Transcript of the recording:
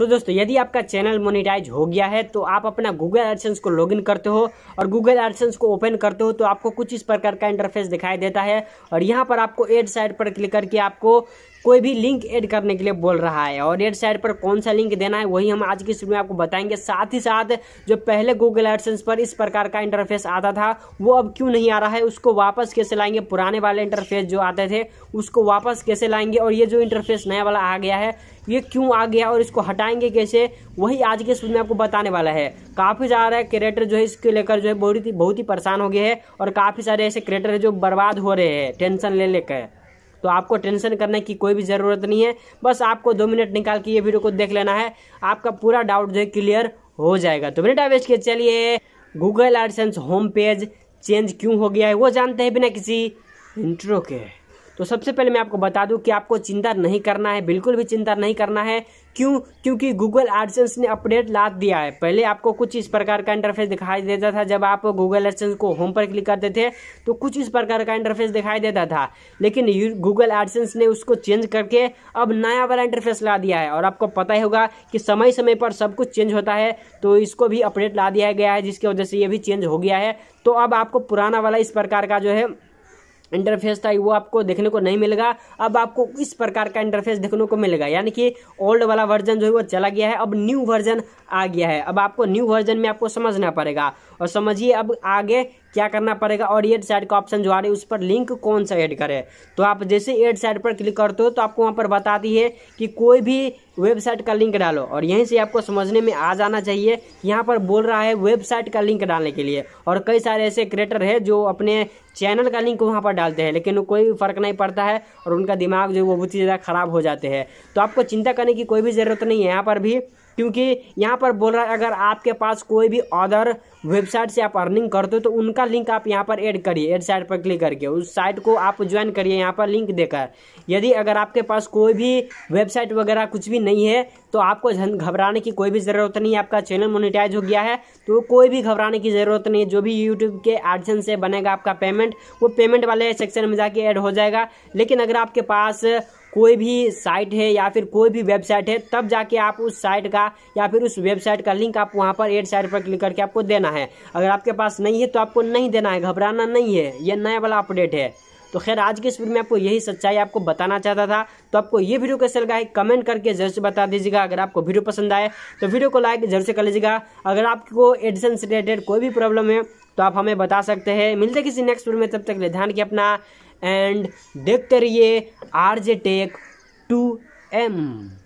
तो दोस्तों यदि आपका चैनल मोनिटाइज हो गया है तो आप अपना गूगल एडसेंस को लॉगिन करते हो और गूगल एडसेंस को ओपन करते हो तो आपको कुछ इस प्रकार का इंटरफेस दिखाई देता है और यहाँ पर आपको एड साइड पर क्लिक करके आपको कोई भी लिंक ऐड करने के लिए बोल रहा है और एड साइड पर कौन सा लिंक देना है वही हम आज की स्टूडियो में आपको बताएंगे साथ ही साथ जो पहले गूगल एडसेंस पर इस प्रकार का इंटरफेस आता था वो अब क्यों नहीं आ रहा है उसको वापस कैसे लाएंगे पुराने वाले इंटरफेस जो आते थे उसको वापस कैसे लाएंगे और ये जो इंटरफेस नया वाला आ गया है ये क्यों आ गया और इसको हटाएंगे कैसे वही आज के स्टूडियो में आपको बताने वाला है काफ़ी ज़्यादा क्रिएटर जो है इसके लेकर जो है बहुत ही बहुत ही परेशान हो गए हैं और काफ़ी सारे ऐसे क्रिएटर है जो बर्बाद हो रहे हैं टेंशन ले लेकर तो आपको टेंशन करने की कोई भी ज़रूरत नहीं है बस आपको दो मिनट निकाल के ये वीडियो को देख लेना है आपका पूरा डाउट जो है क्लियर हो जाएगा तो मिनट आवेश के चलिए Google AdSense home page change क्यों हो गया है वो जानते हैं बिना किसी इंट्रो के तो सबसे पहले मैं आपको बता दूं कि आपको चिंता नहीं करना है बिल्कुल भी चिंता नहीं करना है क्यों क्योंकि गूगल एडसेंस ने अपडेट ला दिया है पहले आपको कुछ इस प्रकार का इंटरफेस दिखाई देता था जब आप गूगल एडसेंस को होम पर क्लिक करते थे तो कुछ इस प्रकार का इंटरफेस दिखाई देता था लेकिन गूगल एडसेंस ने उसको चेंज करके अब नया वाला इंटरफेस ला दिया है और आपको पता ही होगा कि समय समय पर सब कुछ चेंज होता है तो इसको भी अपडेट ला दिया गया है जिसकी वजह से ये भी चेंज हो गया है तो अब आपको पुराना वाला इस प्रकार का जो है इंटरफेस था वो आपको देखने को नहीं मिलेगा अब आपको इस प्रकार का इंटरफेस देखने को मिलेगा यानी कि ओल्ड वाला वर्जन जो है वो चला गया है अब न्यू वर्जन आ गया है अब आपको न्यू वर्जन में आपको समझना पड़ेगा और समझिए अब आगे क्या करना पड़ेगा और एड साइड का ऑप्शन जो आ रहा है उस पर लिंक कौन सा ऐड करें तो आप जैसे एड साइड पर क्लिक करते हो तो आपको वहाँ पर बताती है कि कोई भी वेबसाइट का लिंक डालो और यहीं से आपको समझने में आ जाना चाहिए यहाँ पर बोल रहा है वेबसाइट का लिंक डालने के लिए और कई सारे ऐसे क्रिएटर है जो अपने चैनल का लिंक वहाँ पर डालते हैं लेकिन कोई फर्क नहीं पड़ता है और उनका दिमाग जो वो बहुत ही ज़्यादा खराब हो जाते हैं तो आपको चिंता करने की कोई भी ज़रूरत नहीं है यहाँ पर भी क्योंकि यहाँ पर बोल रहा है अगर आपके पास कोई भी अदर वेबसाइट से आप अर्निंग करते हो तो उनका लिंक आप यहाँ पर ऐड करिए ऐड साइट पर क्लिक करके उस साइट को आप ज्वाइन करिए यहाँ पर लिंक देकर यदि अगर आपके पास कोई भी वेबसाइट वगैरह कुछ भी नहीं है तो आपको घबराने की कोई भी ज़रूरत नहीं है आपका चैनल मोनिटाइज हो गया है तो कोई भी घबराने की ज़रूरत नहीं है जो भी यूट्यूब के आर्जन से बनेगा आपका पेमेंट वो पेमेंट वाले सेक्शन में जाके ऐड हो जाएगा लेकिन अगर आपके पास कोई भी साइट है या फिर कोई भी वेबसाइट है तब जाके आप उस साइट का या फिर उस वेबसाइट का लिंक आप वहाँ पर एड साइट पर क्लिक करके आपको देना है अगर आपके पास नहीं है तो आपको नहीं देना है घबराना नहीं है यह नया वाला अपडेट है तो खैर आज की इस वीडियो में आपको यही सच्चाई आपको बताना चाहता था तो आपको ये वीडियो कैसे लगा है कमेंट करके जरूर से बता दीजिएगा अगर आपको वीडियो पसंद आए तो वीडियो को लाइक जरूर से कर लीजिएगा अगर आपको एडिशन से रिलेटेड कोई भी प्रॉब्लम है तो आप हमें बता सकते हैं मिलते किसी नेक्स्ट वीडियो में तब तक ले ध्यान के अपना एंड देखते रहिए R J tech two M